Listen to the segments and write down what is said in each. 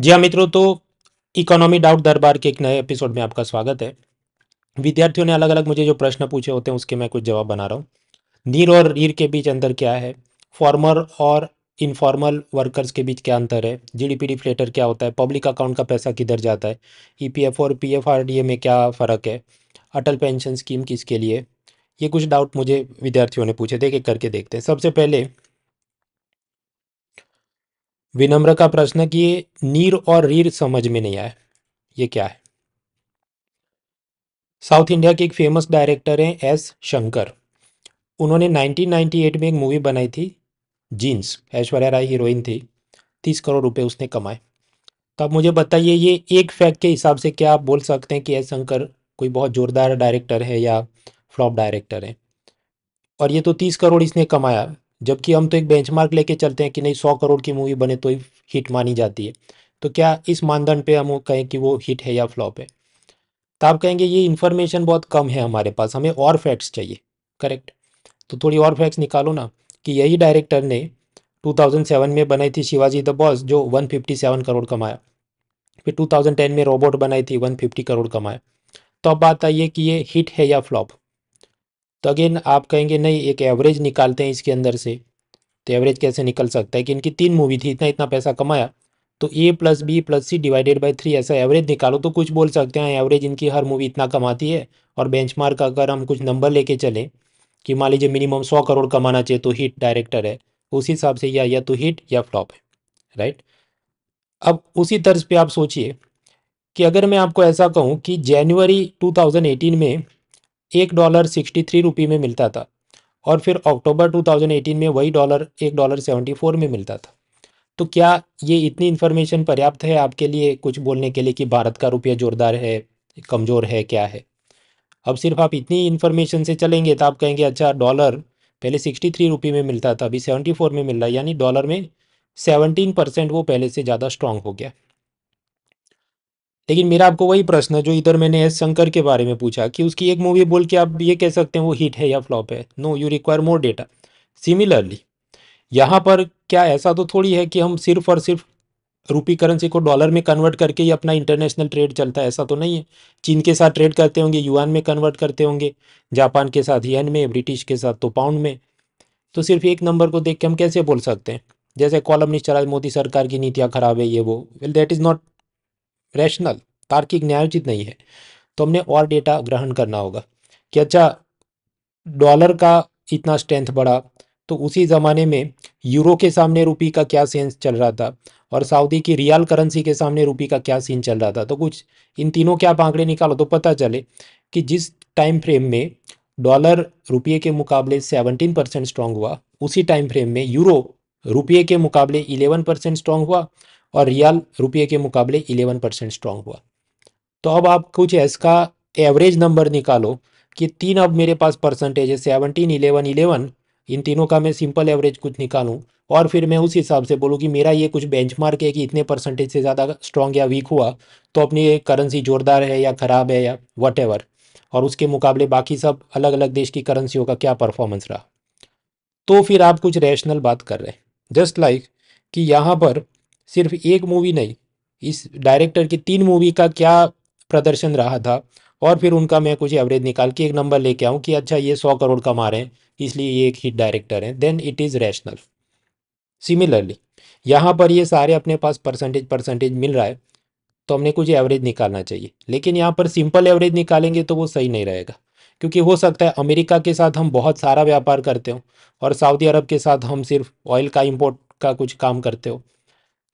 जी हाँ मित्रों तो इकोनॉमी डाउट दरबार के एक नए एपिसोड में आपका स्वागत है विद्यार्थियों ने अलग अलग मुझे जो प्रश्न पूछे होते हैं उसके मैं कुछ जवाब बना रहा हूँ नीर और रीर के बीच अंतर क्या है फॉर्मर और इनफॉर्मल वर्कर्स के बीच क्या अंतर है जीडीपी डिफ्लेटर क्या होता है पब्लिक अकाउंट का पैसा किधर जाता है ईपीएफ e और पीएफआरडीए में क्या फ़र्क है अटल पेंशन स्कीम किसके लिए ये कुछ डाउट मुझे विद्यार्थियों ने पूछे थे कि करके देखते हैं सबसे पहले विनम्र का प्रश्न कि नीर और रीर समझ में नहीं आया ये क्या है साउथ इंडिया के एक फेमस डायरेक्टर हैं एस शंकर उन्होंने 1998 में एक मूवी बनाई थी जीन्स ऐश्वर्या राय हीरोइन थी तीस करोड़ रुपए उसने कमाए तो आप मुझे बताइए ये एक फैक्ट के हिसाब से क्या आप बोल सकते हैं कि एस शंकर कोई बहुत ज़ोरदार डायरेक्टर है या फ्लॉप डायरेक्टर है और ये तो तीस करोड़ इसने कमाया जबकि हम तो एक बेंचमार्क लेके चलते हैं कि नहीं सौ करोड़ की मूवी बने तो ही हिट मानी जाती है तो क्या इस मानदंड पे हम कहें कि वो हिट है या फ्लॉप है तो आप कहेंगे ये इन्फॉर्मेशन बहुत कम है हमारे पास हमें और फैक्ट्स चाहिए करेक्ट तो थोड़ी और फैक्ट्स निकालो ना कि यही डायरेक्टर ने 2007 में बनाई थी शिवाजी द बॉस जो 157 करोड़ कमाया फिर 2010 में रोबोट बनाई थी 150 करोड़ कमाया तो अब बात आइए कि ये हिट है या फ्लॉप तो अगेन आप कहेंगे नहीं एक एवरेज निकालते हैं इसके अंदर से तो एवरेज कैसे निकल सकता है कि इनकी तीन मूवी थी इतना इतना पैसा कमाया तो A plus B plus C divided by three ऐसा एवरेज निकालो तो कुछ बोल सकते हैं एवरेज इनकी हर मूवी इतना कमाती है और बेंचमार्क अगर हम कुछ नंबर लेके चलें कि मान लीजिए मिनिमम सौ करोड़ कमाना चाहिए तो हिट डायरेक्टर है उसी हिसाब से या या तो हिट या फ्लॉप है राइट अब उसी तर्ज पे आप सोचिए कि अगर मैं आपको ऐसा कहूँ कि जनवरी 2018 में एक डॉलर सिक्सटी थ्री रुपये में मिलता था और फिर अक्टूबर 2018 में वही डॉलर एक डॉलर सेवेंटी फोर में मिलता था तो क्या ये इतनी इन्फॉर्मेशन पर्याप्त है आपके लिए कुछ बोलने के लिए कि भारत का रुपया जोरदार है कमज़ोर है क्या है अब सिर्फ आप इतनी इन्फॉर्मेशन से चलेंगे तो आप कहेंगे अच्छा डॉलर पहले सिक्सटी थ्री रुपये में मिलता था अभी सेवेंटी फोर में मिल रहा है यानी डॉलर में सेवनटीन परसेंट वो पहले से ज़्यादा स्ट्रांग हो गया लेकिन मेरा आपको वही प्रश्न है जो इधर मैंने एस शंकर के बारे में पूछा कि उसकी एक मूवी बोल के आप ये कह सकते हैं वो हिट है या फ्लॉप है no you require more data similarly यहाँ पर क्या ऐसा तो थोड़ी है कि हम सिर्फ और सिर्फ रूपी करेंसी को डॉलर में कन्वर्ट करके ही अपना इंटरनेशनल ट्रेड चलता है ऐसा तो नहीं है चीन के साथ ट्रेड करते होंगे यूएन में कन्वर्ट करते होंगे जापान के साथ येन में ब्रिटिश के साथ तो पाउंड में तो सिर्फ एक नंबर को देख के हम कैसे बोल सकते हैं जैसे कॉलम निश्चरा मोदी सरकार की नीतियाँ खराब है ये वो well that is not rational तार्किक न्यायोचित नहीं है तो हमने और डेटा ग्रहण करना होगा कि अच्छा डॉलर का इतना स्ट्रेंथ बढ़ा तो उसी ज़माने में यूरो के सामने रुपी का क्या सेंस चल रहा था और सऊदी की रियाल करेंसी के सामने रुपी का क्या सीन चल रहा था तो कुछ इन तीनों के आप आंकड़े निकालो तो पता चले कि जिस टाइम फ्रेम में डॉलर रुपये के मुकाबले 17 परसेंट स्ट्रांग हुआ उसी टाइम फ्रेम में यूरो रुपये के मुकाबले 11 परसेंट स्ट्रांग हुआ और रियाल रुपये के मुकाबले 11 परसेंट स्ट्रांग हुआ तो अब आप कुछ इसका एवरेज नंबर निकालो कि तीन अब मेरे पास परसेंटेज है सेवनटीन इलेवन इलेवन इन तीनों का मैं सिंपल एवरेज कुछ निकालूँ और फिर मैं उस हिसाब से बोलूँ कि मेरा ये कुछ बेंचमार्क है कि इतने परसेंटेज से ज़्यादा स्ट्रांग या वीक हुआ तो अपनी करेंसी जोरदार है या ख़राब है या वट और उसके मुकाबले बाकी सब अलग अलग देश की करेंसियों का क्या परफॉर्मेंस रहा तो फिर आप कुछ रैशनल बात कर रहे हैं जस्ट लाइक like कि यहाँ पर सिर्फ एक मूवी नहीं इस डायरेक्टर की तीन मूवी का क्या प्रदर्शन रहा था और फिर उनका मैं कुछ एवरेज निकाल के एक नंबर लेके आऊँ कि अच्छा ये सौ करोड़ कमा रहे हैं इसलिए ये एक हिट डायरेक्टर हैं then it is rational similarly यहाँ पर ये सारे अपने पास परसेंटेज परसेंटेज मिल रहा है तो हमने कुछ एवरेज निकालना चाहिए लेकिन यहाँ पर सिंपल एवरेज निकालेंगे तो वो सही नहीं रहेगा क्योंकि हो सकता है अमेरिका के साथ हम बहुत सारा व्यापार करते हो और सऊदी अरब के साथ हम सिर्फ ऑयल का इम्पोर्ट का कुछ काम करते हो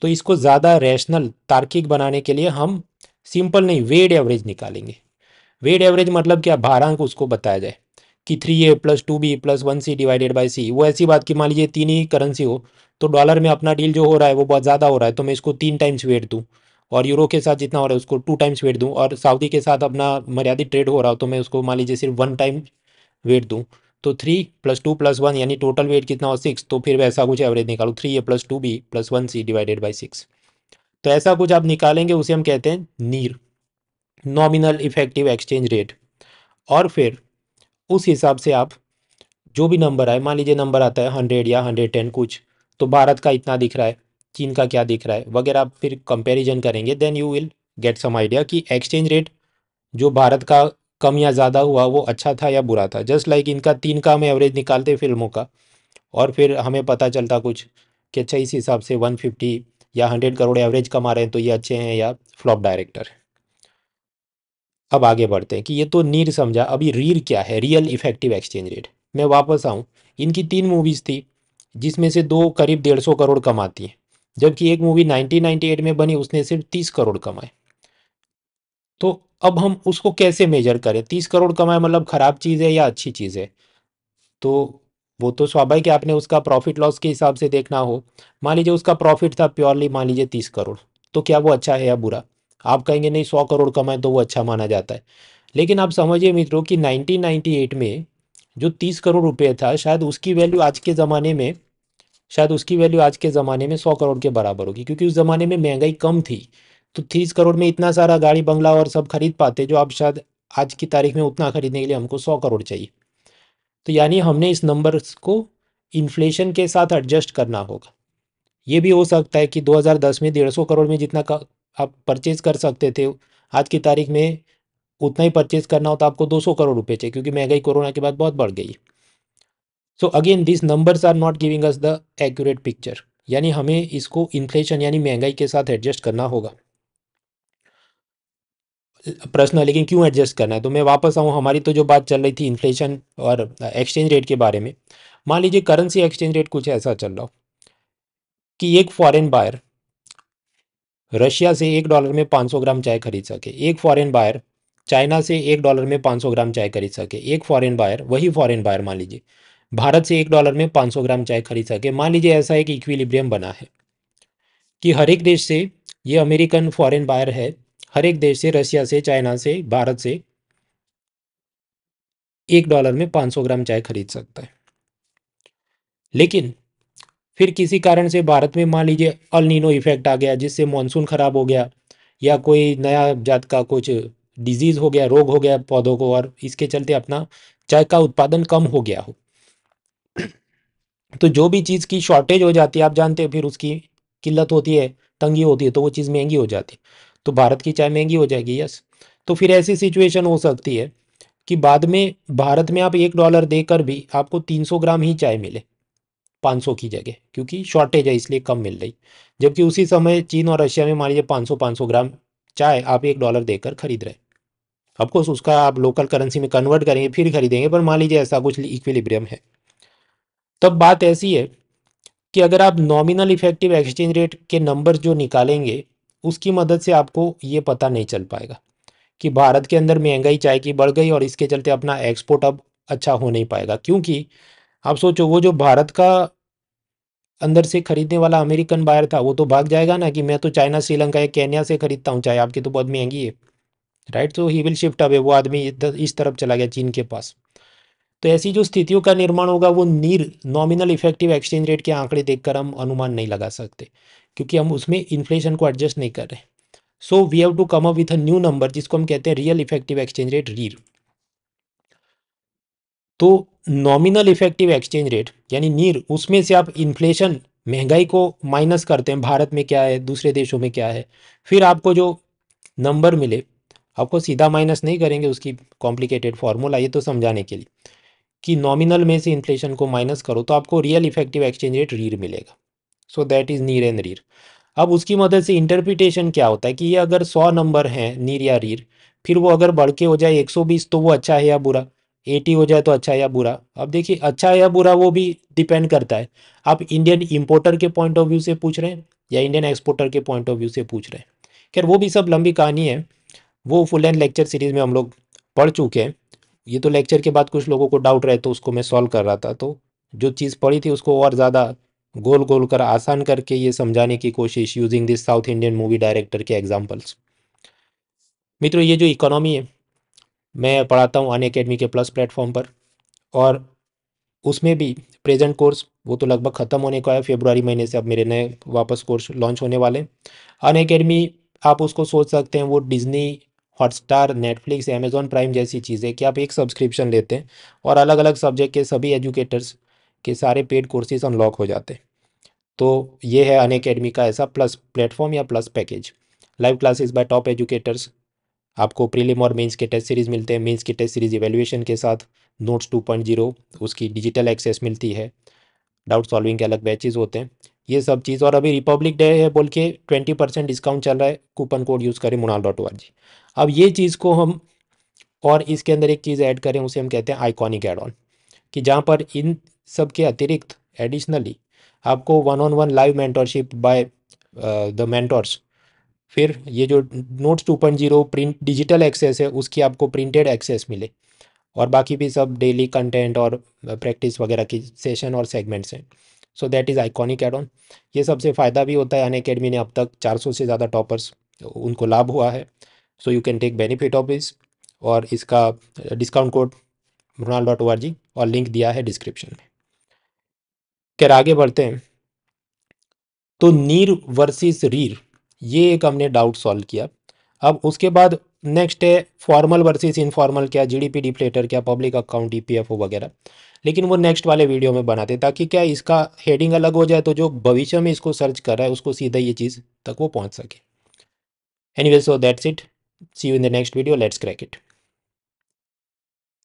तो इसको ज़्यादा रैशनल तार्किक बनाने के लिए हम सिंपल नहीं वेड एवरेज निकालेंगे वेड एवरेज मतलब क्या भारांक उसको बताया जाए कि three A plus two B plus one C divided by C वो ऐसी बात कि मान लीजिए तीन ही करेंसी हो तो डॉलर में अपना डील जो हो रहा है वो बहुत ज़्यादा हो रहा है तो मैं इसको तीन टाइम्स वेट दूँ और यूरो के साथ जितना हो रहा है उसको टू टाइम्स वेट दूँ और सऊदी के साथ अपना मर्यादित ट्रेड हो रहा हो तो मैं उसको मान लीजिए सिर्फ वन टाइम वेट दूँ तो three plus two plus one यानी टोटल वेट कितना हो सिक्स तो फिर वैसा कुछ एवरेज निकालो three A plus two B plus one C divided by six तो ऐसा कुछ आप निकालेंगे उसे हम कहते हैं नीर नॉमिनल इफेक्टिव एक्सचेंज रेट और फिर उस हिसाब से आप जो भी नंबर आए मान लीजिए नंबर आता है हंड्रेड या हंड्रेड टेन कुछ तो भारत का इतना दिख रहा है चीन का क्या दिख रहा है वगैरह आप फिर कंपेरिजन करेंगे then you will get some idea कि एक्सचेंज रेट जो भारत का कम या ज़्यादा हुआ वो अच्छा था या बुरा था जस्ट लाइक like इनका तीन का हम एवरेज निकालते फिल्मों का और फिर हमें पता चलता कुछ कि अच्छा इस हिसाब से 150 या 100 करोड़ एवरेज कमा रहे हैं तो ये अच्छे हैं या फ्लॉप डायरेक्टर अब आगे बढ़ते हैं कि ये तो नीर समझा अभी रीर क्या है रियल इफेक्टिव एक्सचेंज रेट मैं वापस आऊँ इनकी तीन मूवीज़ थी जिसमें से दो करीब डेढ़ सौ करोड़ कमाती हैं जबकि एक मूवी 1998 में बनी उसने सिर्फ तीस करोड़ कमाए तो अब हम उसको कैसे मेजर करें तीस करोड़ कमाए मतलब खराब चीज़ है या अच्छी चीज़ है तो वो तो स्वाभाविक है आपने उसका प्रॉफिट लॉस के हिसाब से देखना हो मान लीजिए उसका प्रॉफिट था प्योरली मान लीजिए तीस करोड़ तो क्या वो अच्छा है या बुरा आप कहेंगे नहीं सौ करोड़ कमाए तो वो अच्छा माना जाता है लेकिन आप समझिए मित्रों कि 1998 में जो तीस करोड़ रुपये था शायद उसकी वैल्यू आज के ज़माने में शायद उसकी वैल्यू आज के ज़माने में सौ करोड़ के बराबर होगी क्योंकि उस ज़माने में महंगाई कम थी तो तीस करोड़ में इतना सारा गाड़ी बंगला और सब खरीद पाते जो अब शायद आज की तारीख में उतना खरीदने के लिए हमको सौ करोड़ चाहिए तो यानी हमने इस नंबर को इन्फ्लेशन के साथ एडजस्ट करना होगा ये भी हो सकता है कि 2010 में डेढ़ सौ करोड़ में जितना का आप परचेज़ कर सकते थे आज की तारीख में उतना ही परचेज़ करना हो तो आपको 200 करोड़ रुपए चाहिए क्योंकि महंगाई कोरोना के बाद बहुत बढ़ गई so again this numbers are not giving us the accurate picture यानी हमें इसको इन्फ्लेशन यानी महंगाई के साथ एडजस्ट करना होगा प्रश्न लेकिन क्यों एडजस्ट करना है तो मैं वापस आऊँ हमारी तो जो बात चल रही थी इन्फ्लेशन और एक्सचेंज रेट के बारे में मान लीजिए करेंसी एक्सचेंज रेट कुछ ऐसा चल रहा हो कि एक फॉरेन बायर रशिया से एक डॉलर में 500 ग्राम चाय खरीद सके एक फॉरेन बायर चाइना से एक डॉलर में 500 ग्राम चाय खरीद सके एक फॉरेन बायर वही फॉरेन बायर मान लीजिए भारत से एक डॉलर में 500 ग्राम चाय खरीद सके मान लीजिए ऐसा एक इक्विलिब्रियम बना है कि हर एक देश से ये अमेरिकन फॉरेन बायर है हर एक देश से रशिया से चाइना से भारत से एक डॉलर में 500 ग्राम चाय खरीद सकता है लेकिन फिर किसी कारण से भारत में मान लीजिए अलनीनो इफेक्ट आ गया जिससे मानसून ख़राब हो गया या कोई नया जात का कुछ डिजीज़ हो गया रोग हो गया पौधों को और इसके चलते अपना चाय का उत्पादन कम हो गया हो तो जो भी चीज़ की शॉर्टेज हो जाती है आप जानते हैं फिर उसकी किल्लत होती है तंगी होती है तो वो चीज़ महंगी हो जाती है तो भारत की चाय महंगी हो जाएगी यस तो फिर ऐसी सिचुएशन हो सकती है कि बाद में भारत में आप एक डॉलर देकर भी आपको 300 ग्राम ही चाय मिले 500 की जगह क्योंकि शॉर्टेज है इसलिए कम मिल रही जबकि उसी समय चीन और रशिया में मान लीजिए 500 500 ग्राम चाय आप एक डॉलर देकर खरीद रहे अफकोर्स उसका आप लोकल करेंसी में कन्वर्ट करेंगे फिर खरीदेंगे पर मान लीजिए ऐसा कुछ इक्विलिब्रियम है तब बात ऐसी है कि अगर आप नॉमिनल इफेक्टिव एक्सचेंज रेट के नंबर जो निकालेंगे उसकी मदद से आपको ये पता नहीं चल पाएगा कि भारत के अंदर महंगाई चाय की बढ़ गई और इसके चलते अपना एक्सपोर्ट अब अच्छा हो नहीं पाएगा क्योंकि आप सोचो वो जो भारत का अंदर से खरीदने वाला अमेरिकन बायर था वो तो भाग जाएगा ना कि मैं तो चाइना श्रीलंका या केन्या से खरीदता हूँ चाय आपकी तो बहुत महंगी है राइट तो ही विल शिफ्ट अवे वो आदमी इस तरफ चला गया चीन के पास तो ऐसी जो स्थितियों का निर्माण होगा वो नीर नॉमिनल इफेक्टिव एक्सचेंज रेट के आंकड़े देखकर हम अनुमान नहीं लगा सकते क्योंकि हम उसमें इन्फ्लेशन को एडजस्ट नहीं कर रहे so we have to come up with a new number जिसको हम कहते हैं real effective exchange rate REER तो नॉमिनल इफेक्टिव एक्सचेंज रेट यानी नीर उसमें से आप इन्फ्लेशन महंगाई को माइनस करते हैं भारत में क्या है दूसरे देशों में क्या है फिर आपको जो नंबर मिले आपको सीधा माइनस नहीं करेंगे उसकी कॉम्प्लिकेटेड फॉर्मूला ये तो समझाने के लिए कि नॉमिनल में से इन्फ्लेशन को माइनस करो तो आपको real effective exchange rate REER मिलेगा so that is NEER and REER अब उसकी मदद से इंटरप्रिटेशन क्या होता है कि ये अगर सौ नंबर हैं नीर या रीर फिर वो अगर बढ़ के हो जाए एक सौ बीस तो वो अच्छा है या बुरा एटी हो जाए तो अच्छा है या बुरा अब देखिए अच्छा है या बुरा वो भी डिपेंड करता है आप इंडियन इम्पोर्टर के पॉइंट ऑफ व्यू से पूछ रहे हैं या इंडियन एक्सपोर्टर के पॉइंट ऑफ व्यू से पूछ रहे हैं खैर वो भी सब लंबी कहानी है वो फुल एंड लेक्चर सीरीज़ में हम लोग पढ़ चुके हैं ये तो लेक्चर के बाद कुछ लोगों को डाउट रहे तो उसको मैं सॉल्व कर रहा था तो जो चीज़ पढ़ी थी उसको और ज़्यादा गोल गोल कर आसान करके ये समझाने की कोशिश using this South Indian movie director के एग्जाम्पल्स मित्रों ये जो इकोनॉमी है मैं पढ़ाता हूँ अन अकेडमी के प्लस प्लेटफॉर्म पर और उसमें भी प्रेजेंट कोर्स वो तो लगभग ख़त्म होने को है फेब्रुआरी महीने से अब मेरे नए वापस कोर्स लॉन्च होने वाले हैं अन अकेडमी आप उसको सोच सकते हैं वो Disney Hotstar Netflix Amazon Prime जैसी चीज़ें कि आप एक सब्सक्रिप्शन लेते हैं और अलग अलग सब्जेक्ट के सभी एजुकेटर्स कि सारे पेड कोर्सेज अनलॉक हो जाते तो ये है अन अकेडमी का ऐसा प्लस प्लेटफॉर्म या plus package live classes by top educators आपको प्रीलिम और मेंस के टेस्ट सीरीज़ मिलते हैं मेंस की टेस्ट सीरीज़ इवेल्युएशन के साथ नोट्स 2.0 उसकी डिजिटल एक्सेस मिलती है डाउट सॉल्विंग के अलग बैचेज होते हैं ये सब चीज़ और अभी रिपब्लिक डे है बोल के ट्वेंटी परसेंट डिस्काउंट चल रहा है कूपन कोड यूज़ करें मुनाल डॉट ओ अब ये चीज़ को हम और इसके अंदर एक चीज़ ऐड करें उसे हम कहते हैं आइकॉनिक एड ऑन कि जहाँ पर इन सबके अतिरिक्त एडिशनली आपको one on one live mentorship by the mentors फिर ये जो notes two point zero print digital access है उसकी आपको प्रिंटेड एक्सेस मिले और बाकी भी सब डेली कंटेंट और प्रैक्टिस uh, वगैरह की सेशन और सेगमेंट्स हैं so that is iconic add on ये सबसे फ़ायदा भी होता है अन अकेडमी ने अब तक 400 से ज़्यादा टॉपर्स उनको लाभ हुआ है so you can take benefit of इस और इसका discount code Mrinal dot O और लिंक दिया है डिस्क्रिप्शन में खैर आगे बढ़ते हैं तो नीर वर्सेस रीर ये एक हमने डाउट सॉल्व किया अब उसके बाद नेक्स्ट है फॉर्मल वर्सेस इनफॉर्मल क्या जीडीपी डिफ्लेटर क्या पब्लिक अकाउंट ईपीएफओ वगैरह लेकिन वो नेक्स्ट वाले वीडियो में बनाते ताकि क्या इसका हेडिंग अलग हो जाए तो जो भविष्य में इसको सर्च कर रहा है उसको सीधा ये चीज़ तक वो पहुँच सके any so that's it see you in the next video let's crack it